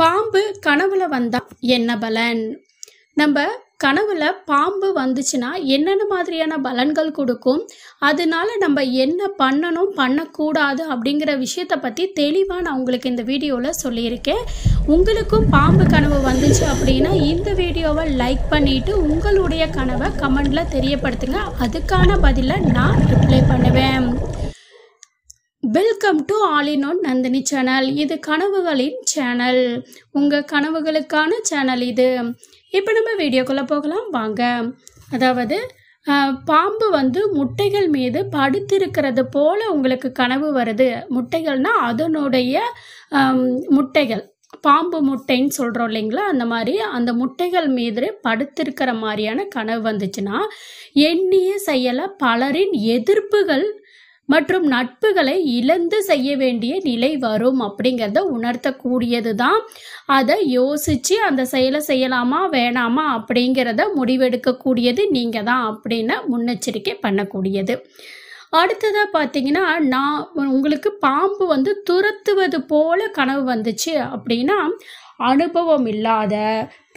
பாம்பு கனவுல வந்தா என்ன பலன் நம்ம கனவுல பாம்பு வந்துச்சுன்னா என்னென்ன மாதிரியான பலன்கள் கொடுக்கும் அதனால நம்ம என்ன பண்ணணும் பண்ணக்கூடாது அப்படிங்கிற விஷயத்தை பற்றி தெளிவாக நான் உங்களுக்கு இந்த வீடியோவில் சொல்லியிருக்கேன் உங்களுக்கும் பாம்பு கனவு வந்துச்சு அப்படின்னா இந்த வீடியோவை லைக் பண்ணிவிட்டு உங்களுடைய கனவை கமெண்ட்ல தெரியப்படுத்துங்க அதுக்கான பதிலை நான் ரிப்ளை பண்ணுவேன் welcome to all in one Nandini channel இது கனவுகளின் சேனல் உங்கள் கனவுகளுக்கான சேனல் இது இப்போ நம்ம வீடியோக்குள்ளே போகலாம் வாங்க அதாவது பாம்பு வந்து முட்டைகள் மீது படுத்திருக்கிறது போல உங்களுக்கு கனவு வருது முட்டைகள்னால் அதனுடைய முட்டைகள் பாம்பு முட்டைன்னு சொல்கிறோம் இல்லைங்களா அந்த மாதிரி அந்த முட்டைகள் மீது படுத்திருக்கிற மாதிரியான கனவு வந்துச்சுன்னா எண்ணிய செயலை பலரின் எதிர்ப்புகள் மற்றும் நட்புகளை இழந்து செய்ய வேண்டிய நிலை வரும் அப்படிங்கிறத உணர்த்தக்கூடியது தான் அதை யோசித்து அந்த செயலை செய்யலாமா வேணாமா அப்படிங்கிறத முடிவெடுக்கக்கூடியது நீங்கள் தான் அப்படின்னு முன்னெச்சரிக்கை பண்ணக்கூடியது அடுத்ததாக பார்த்தீங்கன்னா நான் உங்களுக்கு பாம்பு வந்து துரத்துவது போல கனவு வந்துச்சு அப்படின்னா அனுபவம் இல்லாத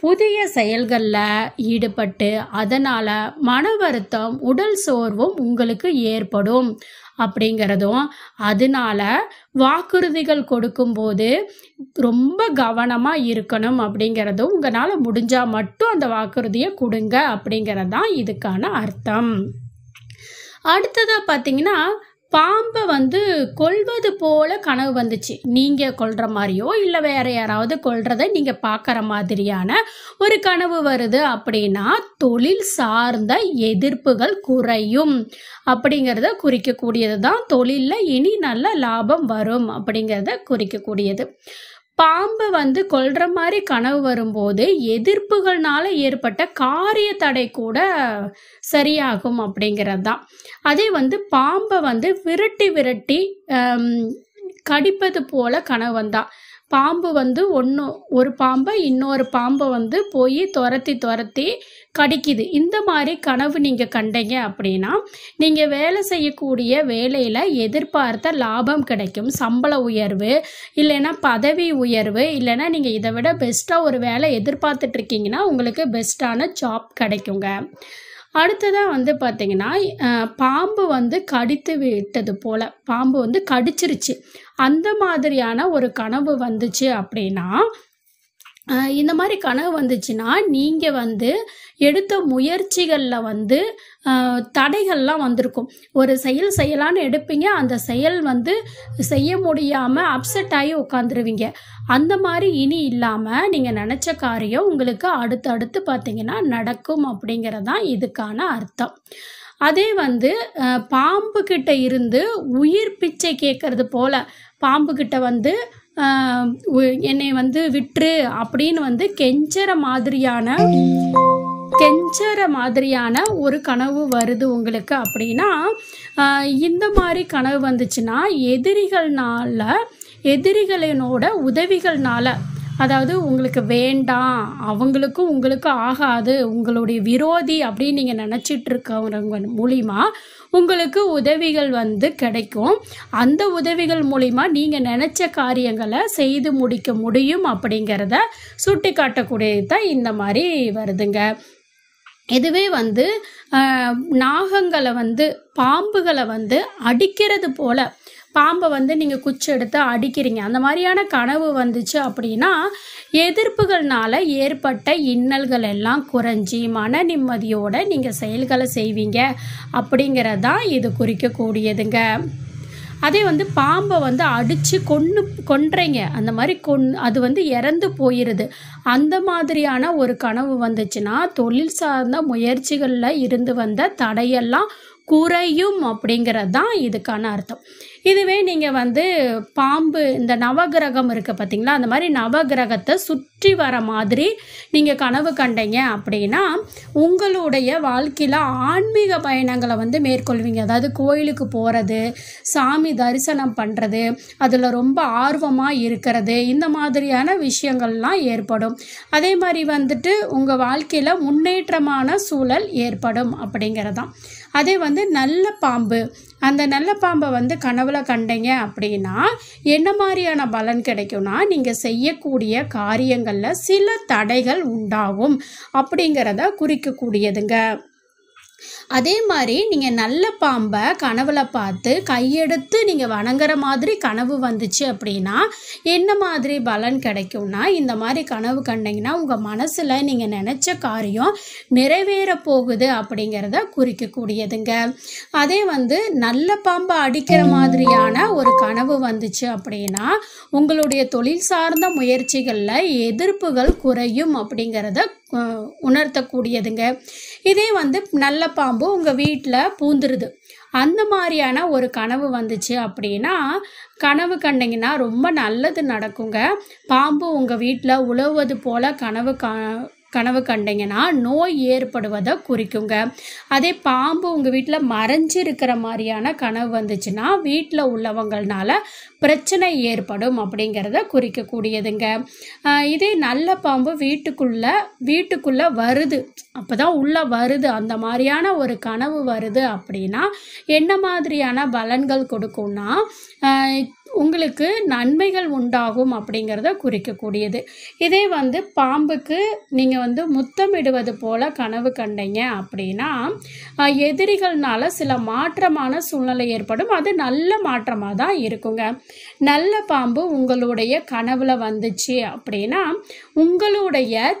புதிய செயல்களில் ஈடுபட்டு அதனால் மன வருத்தம் உடல் சோர்வும் உங்களுக்கு ஏற்படும் அப்படிங்கிறதும் அதனால வாக்குறுதிகள் கொடுக்கும்போது ரொம்ப கவனமாக இருக்கணும் அப்படிங்கிறதும் உங்களால் முடிஞ்சால் மட்டும் அந்த வாக்குறுதியை கொடுங்க அப்படிங்கிறது தான் இதுக்கான அர்த்தம் அடுத்ததாக பார்த்தீங்கன்னா பாம்பை வந்து கொல்வது போல கனவு வந்துச்சு நீங்கள் கொள்ற மாதிரியோ இல்லை வேற யாராவது கொள்றத நீங்கள் பார்க்குற மாதிரியான ஒரு கனவு வருது அப்படின்னா தொழில் சார்ந்த எதிர்ப்புகள் குறையும் அப்படிங்கிறத குறிக்கக்கூடியது தான் தொழிலில் இனி நல்ல லாபம் வரும் அப்படிங்கிறத குறிக்கக்கூடியது பாம்பு வந்து கொல்ற மாதிரி கனவு வரும்போது எதிர்ப்புகள்னால ஏற்பட்ட காரிய தடை கூட சரியாகும் அப்படிங்கிறது தான் அதே வந்து பாம்பை வந்து விரட்டி விரட்டி கடிப்பது போல கனவு வந்தான் பாம்பு வந்து ஒன்று ஒரு பாம்பை இன்னொரு பாம்பை வந்து போய் துரத்தி துரத்தி கடிக்குது இந்த மாதிரி கனவு நீங்கள் கண்டீங்க அப்படின்னா நீங்கள் வேலை செய்யக்கூடிய வேலையில் எதிர்பார்த்த லாபம் கிடைக்கும் சம்பள உயர்வு இல்லைன்னா பதவி உயர்வு இல்லைன்னா நீங்கள் இதை விட பெஸ்ட்டாக ஒரு வேலை எதிர்பார்த்துட்ருக்கீங்கன்னா உங்களுக்கு பெஸ்ட்டான ஜாப் கிடைக்குங்க அடுத்ததாக வந்து பார்த்திங்கன்னா பாம்பு வந்து கடித்து விட்டது போல் பாம்பு வந்து கடிச்சிருச்சு அந்த மாதிரியான ஒரு கனவு வந்துச்சு அப்படின்னா இந்த மாதிரி கனவு வந்துச்சுன்னா நீங்கள் வந்து எடுத்த முயற்சிகளில் வந்து தடைகள்லாம் வந்திருக்கும் ஒரு செயல் செய்யலான்னு எடுப்பீங்க அந்த செயல் வந்து செய்ய முடியாமல் அப்செட் ஆகி உட்காந்துருவீங்க அந்த மாதிரி இனி இல்லாமல் நீங்கள் நினச்ச காரியம் உங்களுக்கு அடுத்து அடுத்து பார்த்தீங்கன்னா நடக்கும் அப்படிங்கிறதான் இதுக்கான அர்த்தம் அதே வந்து பாம்பு கிட்ட இருந்து உயிர் பிச்சை கேட்கறது போல பாம்பு கிட்ட வந்து என்னை வந்து விட்டுரு அப்படின்னு வந்து கெஞ்சற மாதிரியான கெஞ்சற மாதிரியான ஒரு கனவு வருது உங்களுக்கு அப்படின்னா இந்த மாதிரி கனவு வந்துச்சுன்னா எதிரிகள்னால எதிரிகளினோட உதவிகள்னால அதாவது உங்களுக்கு வேண்டாம் அவங்களுக்கும் உங்களுக்கும் ஆகாது உங்களுடைய விரோதி அப்படின்னு நீங்கள் நினச்சிட்டு இருக்கவங்க மூலிமா உங்களுக்கு உதவிகள் வந்து கிடைக்கும் அந்த உதவிகள் மூலிமா நீங்கள் நினச்ச காரியங்களை செய்து முடிக்க முடியும் அப்படிங்கிறத சுட்டி காட்டக்கூடியது தான் இந்த மாதிரி வருதுங்க இதுவே வந்து நாகங்களை வந்து பாம்புகளை வந்து அடிக்கிறது போல பாம்பை வந்து நீங்கள் குச்சி எடுத்து அடிக்கிறீங்க அந்த மாதிரியான கனவு வந்துச்சு அப்படின்னா எதிர்ப்புகள்னால ஏற்பட்ட இன்னல்கள் எல்லாம் குறைஞ்சி மன நிம்மதியோடு நீங்கள் செயல்களை செய்வீங்க அப்படிங்கிறதான் இது குறிக்கக்கூடியதுங்க அதே வந்து பாம்பை வந்து அடித்து கொன்று கொன்றைங்க அந்த மாதிரி கொன் அது வந்து இறந்து போயிடுது அந்த மாதிரியான ஒரு கனவு வந்துச்சுன்னா தொழில் சார்ந்த முயற்சிகளில் இருந்து வந்த தடையெல்லாம் குறையும் அப்படிங்கிறது தான் இதுக்கான அர்த்தம் இதுவே நீங்கள் வந்து பாம்பு இந்த நவகிரகம் இருக்குது பார்த்தீங்களா அந்த மாதிரி நவகிரகத்தை சுற்றி வர மாதிரி நீங்கள் கனவு கண்டீங்க அப்படின்னா உங்களுடைய வாழ்க்கையில் ஆன்மீக பயணங்களை வந்து மேற்கொள்வீங்க அதாவது கோயிலுக்கு போகிறது சாமி தரிசனம் பண்ணுறது அதில் ரொம்ப ஆர்வமாக இருக்கிறது இந்த மாதிரியான விஷயங்கள்லாம் ஏற்படும் அதே மாதிரி வந்துட்டு உங்கள் வாழ்க்கையில் முன்னேற்றமான சூழல் ஏற்படும் அப்படிங்கிறதான் அதே வந்து நல்ல பாம்பு அந்த நல்ல பாம்பை வந்து கனவுல கண்டீங்க அப்படின்னா என்ன மாதிரியான பலன் கிடைக்கும்னா நீங்கள் செய்யக்கூடிய காரியங்களில் சில தடைகள் உண்டாகும் அப்படிங்கிறத குறிக்கக்கூடியதுங்க அதே மாதிரி நீங்கள் நல்ல பாம்பை கனவுல பார்த்து கையெடுத்து நீங்கள் வணங்குற மாதிரி கனவு வந்துச்சு அப்படின்னா என்ன மாதிரி பலன் கிடைக்கும்னா இந்த மாதிரி கனவு கண்டிங்கன்னா உங்கள் மனசில் நீங்கள் நினச்ச காரியம் நிறைவேற போகுது அப்படிங்கிறத குறிக்கக்கூடியதுங்க அதே வந்து நல்ல பாம்பை அடிக்கிற மாதிரியான ஒரு கனவு வந்துச்சு அப்படின்னா உங்களுடைய தொழில் சார்ந்த முயற்சிகளில் எதிர்ப்புகள் குறையும் அப்படிங்கிறத உணர்த்தக்கூடியதுங்க இதே வந்து நல்ல பாம்பு உங்கள் வீட்டில் பூந்துருது அந்த மாதிரியான ஒரு கனவு வந்துச்சு அப்படின்னா கனவு கண்டிங்கன்னா ரொம்ப நல்லது நடக்குங்க பாம்பு உங்கள் வீட்டில் உழவுவது போல் கனவு கா கனவு கண்டிங்கன்னா நோய் ஏற்படுவதை குறிக்குங்க அதே பாம்பு உங்கள் வீட்டில் மறைஞ்சு இருக்கிற மாதிரியான கனவு வந்துச்சுன்னா வீட்டில் உள்ளவங்கள்னால பிரச்சனை ஏற்படும் அப்படிங்கிறத குறிக்கக்கூடியதுங்க இதே நல்ல பாம்பு வீட்டுக்குள்ளே வீட்டுக்குள்ளே வருது அப்போ தான் உள்ளே வருது அந்த மாதிரியான ஒரு கனவு வருது அப்படின்னா என்ன மாதிரியான பலன்கள் கொடுக்கும்னா உங்களுக்கு நன்மைகள் உண்டாகும் அப்படிங்கிறத குறிக்கக்கூடியது இதே வந்து பாம்புக்கு நீங்கள் வந்து முத்தமிடுவது போல கனவு கண்டீங்க அப்படின்னா எதிரிகள்னால சில மாற்றமான சூழ்நிலை ஏற்படும் அது நல்ல மாற்றமாக தான் இருக்குங்க நல்ல பாம்பு உங்களுடைய கனவுல வந்துச்சு அப்படின்னா உங்களுடைய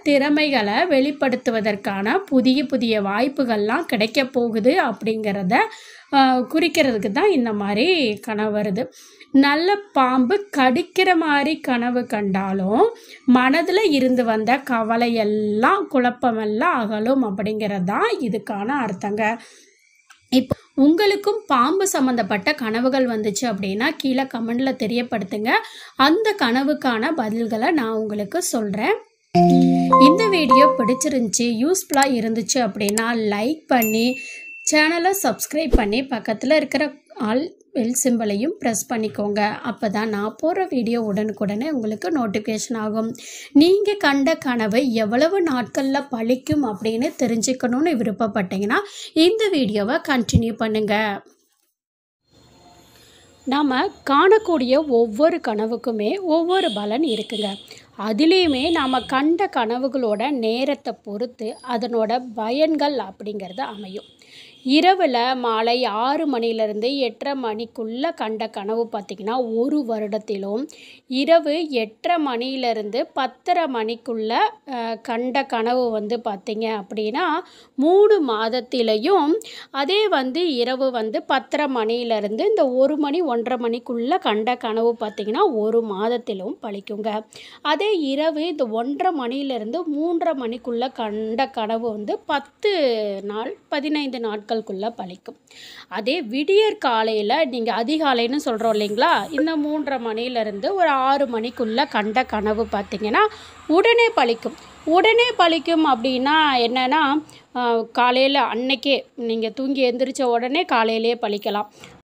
திறமைகளை வெளிப்படுத்துவதற்கான புதிய புதிய வாய்ப்புகள்லாம் கிடைக்க போகுது அப்படிங்கிறத குறிக்கிறதுக்கு தான் இந்த மாதிரி கனவு வருது நல்ல பாம்பு கடிக்கிற மாதிரி கனவு கண்டாலும் மனதில் இருந்து வந்த கவலையெல்லாம் குழப்பமெல்லாம் அகலும் அப்படிங்கிறது தான் இதுக்கான அர்த்தங்க இப்போ உங்களுக்கும் பாம்பு சம்மந்தப்பட்ட கனவுகள் வந்துச்சு அப்படின்னா கீழே கமெண்டில் தெரியப்படுத்துங்க அந்த கனவுக்கான பதில்களை நான் உங்களுக்கு சொல்கிறேன் இந்த வீடியோ பிடிச்சிருந்துச்சி யூஸ்ஃபுல்லாக இருந்துச்சு அப்படின்னா லைக் பண்ணி சேனலை சப்ஸ்கிரைப் பண்ணி பக்கத்தில் இருக்கிற ஆல் பெல் சிம்பிளையும் ப்ரெஸ் பண்ணிக்கோங்க அப்போ தான் நான் போகிற வீடியோ உடனுக்குடனே உங்களுக்கு நோட்டிஃபிகேஷன் ஆகும் நீங்கள் கண்ட கனவை எவ்வளவு நாட்களில் பழிக்கும் அப்படின்னு தெரிஞ்சுக்கணும்னு விருப்பப்பட்டீங்கன்னா இந்த வீடியோவை கண்டினியூ பண்ணுங்கள் நாம் காணக்கூடிய ஒவ்வொரு கனவுக்குமே ஒவ்வொரு பலன் இருக்குங்க அதுலேயுமே நாம் கண்ட கனவுகளோட நேரத்தை பொறுத்து அதனோட பயன்கள் அப்படிங்கிறது அமையும் இரவில் மாலை ஆறு மணிலேருந்து எட்டரை மணிக்குள்ளே கண்ட கனவு பார்த்திங்கன்னா ஒரு வருடத்திலும் இரவு எட்டரை மணிலேருந்து பத்தரை மணிக்குள்ளே கண்ட கனவு வந்து பார்த்திங்க அப்படின்னா மூணு மாதத்திலையும் அதே வந்து இரவு வந்து பத்தரை மணிலேருந்து இந்த ஒரு மணி ஒன்றரை மணிக்குள்ளே கண்ட கனவு பார்த்திங்கன்னா ஒரு மாதத்திலும் பழிக்குங்க அதே இரவு இந்த ஒன்றரை மணிலேருந்து மூன்றரை மணிக்குள்ளே கண்ட கனவு வந்து பத்து நாள் பதினைந்து நாட்களுக்குள்ளே பழிக்கும் அதே விடியற் காலையில் நீங்கள் அதிகாலைன்னு சொல்கிறோம் இல்லைங்களா இந்த மூன்றரை மணியிலேருந்து ஒரு ஆறு மணிக்குள்ளே கண்ட கனவு பார்த்திங்கன்னா உடனே பழிக்கும் உடனே பழிக்கும் அப்படின்னா என்னென்னா காலையில் அன்னைக்கே நீங்கள் தூங்கி எழுந்திரிச்ச உடனே காலையிலே பழிக்கலாம்